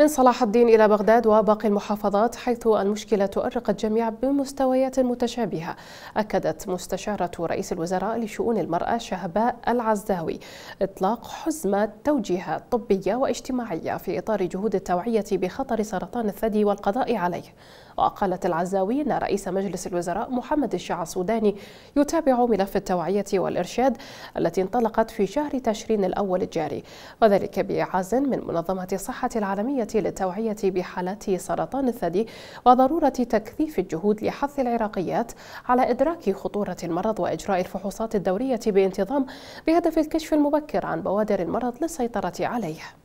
من صلاح الدين إلى بغداد وباقي المحافظات حيث المشكلة تؤرق الجميع بمستويات متشابهة أكدت مستشارة رئيس الوزراء لشؤون المرأة شهباء العزاوي إطلاق حزمة توجيهات طبية واجتماعية في إطار جهود التوعية بخطر سرطان الثدي والقضاء عليه وقالت العزاوي أن رئيس مجلس الوزراء محمد الشيع السوداني يتابع ملف التوعية والإرشاد التي انطلقت في شهر تشرين الأول الجاري وذلك بإعاز من منظمة الصحة العالمية للتوعية بحالات سرطان الثدي وضرورة تكثيف الجهود لحث العراقيات على إدراك خطورة المرض وإجراء الفحوصات الدورية بانتظام بهدف الكشف المبكر عن بوادر المرض للسيطرة عليه